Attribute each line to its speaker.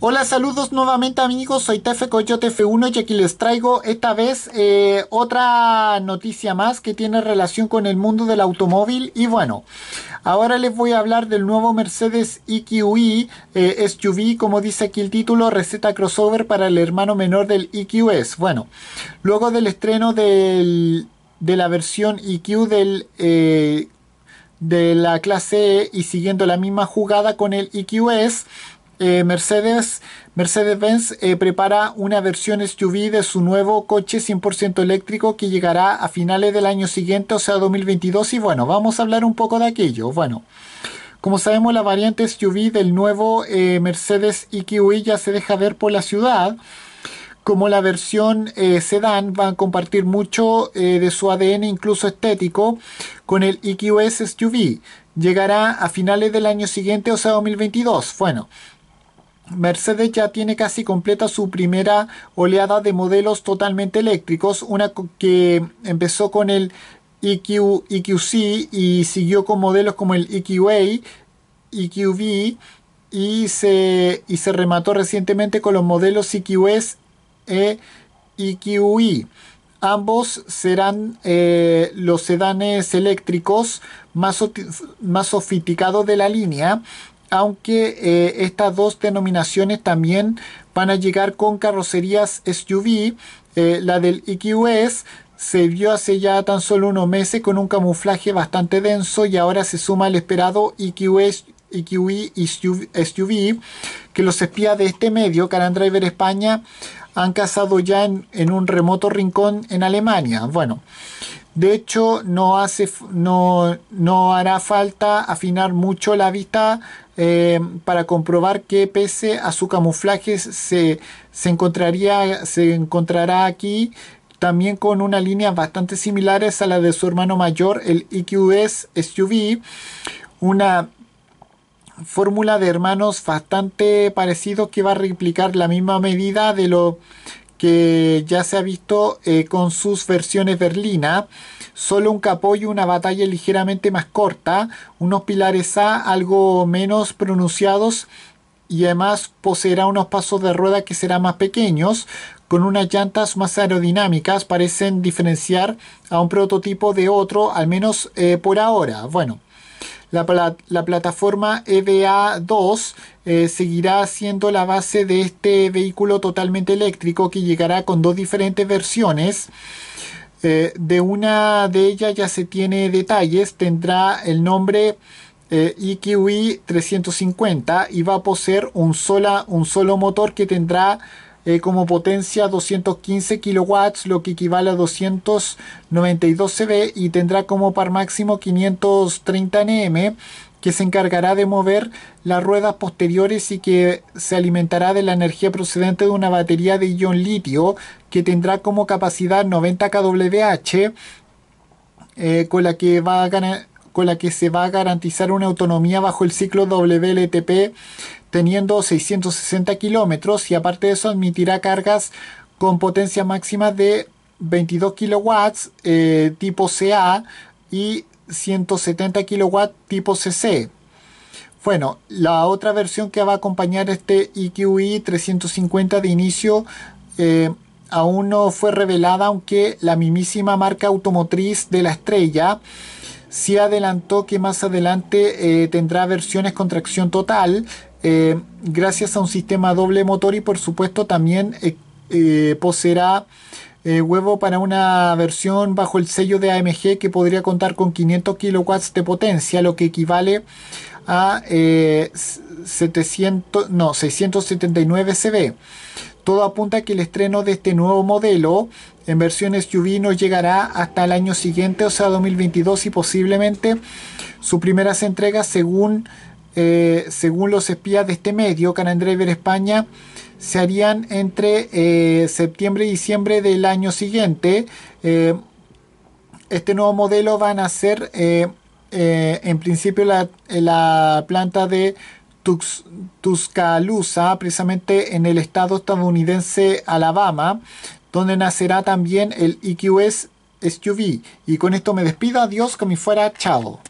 Speaker 1: Hola, saludos nuevamente amigos, soy tf Coyote F1 y aquí les traigo esta vez eh, otra noticia más que tiene relación con el mundo del automóvil y bueno, ahora les voy a hablar del nuevo Mercedes EQE e, eh, SUV, como dice aquí el título, receta crossover para el hermano menor del EQS. Bueno, luego del estreno de la versión EQ del... Eh, de la clase E y siguiendo la misma jugada con el EQS, eh, Mercedes, Mercedes-Benz eh, prepara una versión SUV de su nuevo coche 100% eléctrico que llegará a finales del año siguiente, o sea 2022. Y bueno, vamos a hablar un poco de aquello. Bueno, como sabemos, la variante SUV del nuevo eh, Mercedes EQE ya se deja ver por la ciudad. Como la versión sedán va a compartir mucho de su ADN, incluso estético, con el EQS SUV. Llegará a finales del año siguiente, o sea 2022. Bueno, Mercedes ya tiene casi completa su primera oleada de modelos totalmente eléctricos, una que empezó con el EQ, EQC y siguió con modelos como el EQA, EQB y se, y se remató recientemente con los modelos EQS e EQI. E Ambos serán eh, los sedanes eléctricos más, más sofisticados de la línea aunque eh, estas dos denominaciones también van a llegar con carrocerías SUV. Eh, la del IQS e se vio hace ya tan solo unos meses con un camuflaje bastante denso y ahora se suma el esperado EQS e e y SUV, que los espías de este medio, Carandriver Driver España, han cazado ya en, en, un remoto rincón en Alemania. Bueno, de hecho, no, hace, no, no hará falta afinar mucho la vista eh, para comprobar que pese a su camuflaje se, encontraría, se encontrará aquí también con una línea bastante similar a la de su hermano mayor, el EQS SUV, una fórmula de hermanos bastante parecido que va a replicar la misma medida de lo que ya se ha visto eh, con sus versiones berlina. Solo un y una batalla ligeramente más corta, unos pilares A algo menos pronunciados y además poseerá unos pasos de rueda que serán más pequeños, con unas llantas más aerodinámicas, parecen diferenciar a un prototipo de otro, al menos eh, por ahora. Bueno. La, plataforma EVA2 eh, seguirá siendo la base de este vehículo totalmente eléctrico que llegará con dos diferentes versiones. Eh, de una de ellas ya se tiene detalles, tendrá el nombre eh, 350 e y va a poseer un, sola, un solo motor que tendrá eh, como potencia 215 kW, lo que equivale a 292 CB y tendrá como par máximo 530 Nm que se encargará de mover las ruedas posteriores y que se alimentará de la energía procedente de una batería de ion litio que tendrá como capacidad 90 kWh eh, con, la que va con la que se va a garantizar una autonomía bajo el ciclo WLTP teniendo 660 kilómetros y aparte de eso admitirá cargas con potencia máxima de 22 kilowatts eh, tipo CA y 170 kilowatts tipo CC. Bueno, la otra versión que va a acompañar este EQI e 350 de inicio eh, aún no fue revelada, aunque la mismísima marca automotriz de la estrella sí adelantó que más adelante eh, tendrá versiones con tracción total, eh, gracias a un sistema doble motor y por supuesto también eh, eh, poseerá huevo para una versión bajo el sello de AMG que podría contar con 500 kilowatts de potencia, lo que equivale a 700, 679 CB. Todo apunta a que el estreno de este nuevo modelo en versiones UV no llegará hasta el año siguiente, o sea 2022 y posiblemente sus primeras entregas según eh, según los espías de este medio, Canandrever España se harían entre eh, septiembre y diciembre del año siguiente. Eh, este nuevo modelo van a nacer en principio la, la planta de Tuscaloosa, precisamente en el estado estadounidense Alabama, donde nacerá también el EQS SUV. Y con esto me despido, adiós, me fuera, chao.